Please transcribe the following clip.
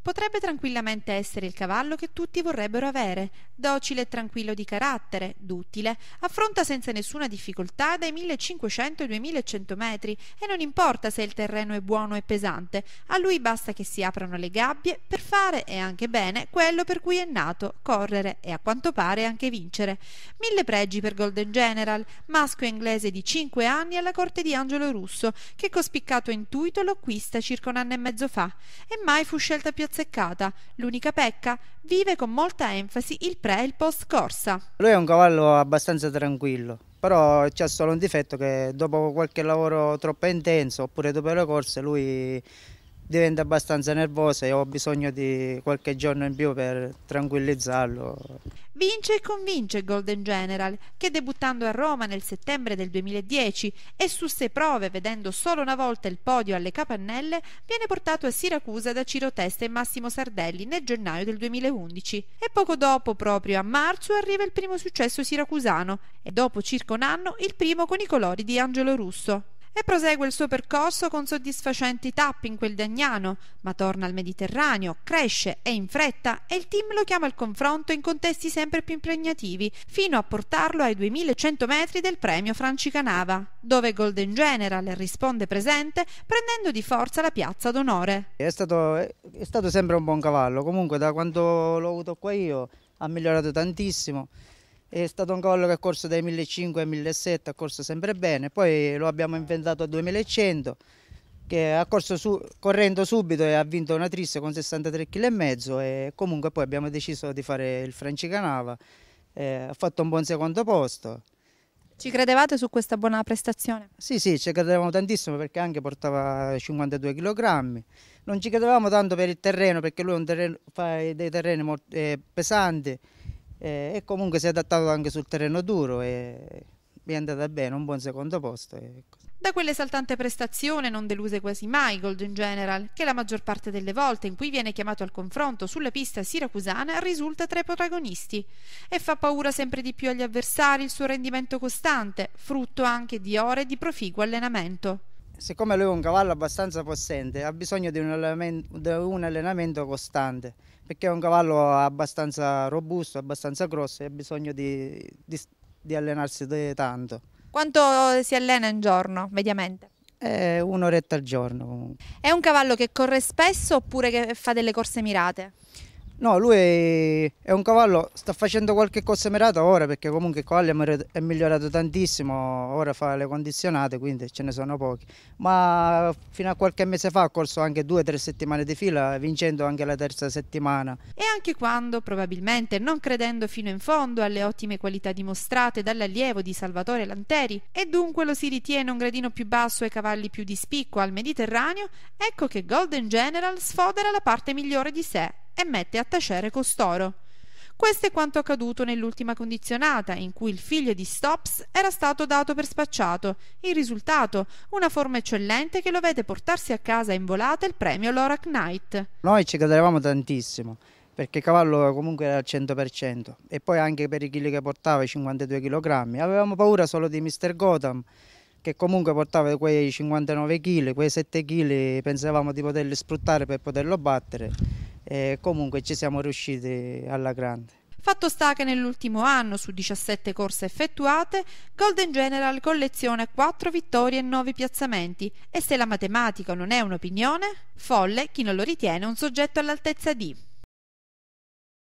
Potrebbe tranquillamente essere il cavallo che tutti vorrebbero avere, docile e tranquillo di carattere, duttile, affronta senza nessuna difficoltà dai 1500 ai 2100 metri e non importa se il terreno è buono e pesante, a lui basta che si aprano le gabbie per fare e anche bene quello per cui è nato, correre e a quanto pare anche vincere. Mille pregi per Golden General, maschio inglese di 5 anni alla corte di Angelo Russo, che con spiccato intuito lo acquista circa un anno e mezzo fa e mai fu scelta più azzeccata. L'unica pecca vive con molta enfasi il pre e il post corsa. Lui è un cavallo abbastanza tranquillo, però c'è solo un difetto che dopo qualche lavoro troppo intenso oppure dopo le corse lui diventa abbastanza nervoso e ho bisogno di qualche giorno in più per tranquillizzarlo. Vince e convince Golden General, che debuttando a Roma nel settembre del 2010 e su sei prove vedendo solo una volta il podio alle capannelle, viene portato a Siracusa da Ciro Testa e Massimo Sardelli nel gennaio del 2011 e poco dopo, proprio a marzo, arriva il primo successo siracusano e dopo circa un anno il primo con i colori di Angelo Russo e prosegue il suo percorso con soddisfacenti tappi in quel degnano, ma torna al Mediterraneo, cresce e in fretta e il team lo chiama al confronto in contesti sempre più impegnativi, fino a portarlo ai 2100 metri del premio Franci Canava, dove Golden General risponde presente prendendo di forza la piazza d'onore. È stato, è stato sempre un buon cavallo, comunque da quando l'ho avuto qua io ha migliorato tantissimo è stato un collo che ha corso dai 1.500 ai 1.700, ha corso sempre bene, poi lo abbiamo inventato a 2.100 che ha corso su, correndo subito e ha vinto una triste con 63,5 kg e comunque poi abbiamo deciso di fare il Francicanava, eh, ha fatto un buon secondo posto. Ci credevate su questa buona prestazione? Sì, sì, ci credevamo tantissimo perché anche portava 52 kg. Non ci credevamo tanto per il terreno perché lui terreno, fa dei terreni molto, eh, pesanti eh, e comunque si è adattato anche sul terreno duro e vi è andata bene, un buon secondo posto. E... Da quell'esaltante prestazione non deluse quasi mai Golden General, che la maggior parte delle volte in cui viene chiamato al confronto sulla pista siracusana risulta tra i protagonisti e fa paura sempre di più agli avversari il suo rendimento costante, frutto anche di ore di proficuo allenamento siccome lui è un cavallo abbastanza possente, ha bisogno di un, di un allenamento, costante, perché è un cavallo abbastanza robusto, abbastanza grosso e ha bisogno di, di, di allenarsi tanto. Quanto si allena in giorno, mediamente? Eh, un'oretta al giorno È un cavallo che corre spesso oppure che fa delle corse mirate? No, lui è un cavallo, sta facendo qualche cosa merata ora perché comunque il cavallo è migliorato tantissimo, ora fa le condizionate, quindi ce ne sono pochi. Ma fino a qualche mese fa ha corso anche due o tre settimane di fila, vincendo anche la terza settimana. E anche quando, probabilmente, non credendo fino in fondo alle ottime qualità dimostrate dall'allievo di Salvatore Lanteri, e dunque lo si ritiene un gradino più basso ai cavalli più di spicco al Mediterraneo, ecco che Golden General sfodera la parte migliore di sé e mette a tacere costoro. Questo è quanto accaduto nell'ultima condizionata, in cui il figlio di Stops era stato dato per spacciato. Il risultato, una forma eccellente che lo vede portarsi a casa in volata il premio Lorac Knight. Noi ci credevamo tantissimo, perché il cavallo comunque era al 100%, e poi anche per i chili che portava, i 52 kg. Avevamo paura solo di Mr. Gotham, che comunque portava quei 59 kg, quei 7 kg, pensavamo di poterli sfruttare per poterlo battere eh, comunque ci siamo riusciti alla grande. Fatto sta che nell'ultimo anno, su 17 corse effettuate, Golden General colleziona 4 vittorie e 9 piazzamenti. E se la matematica non è un'opinione, folle chi non lo ritiene un soggetto all'altezza di.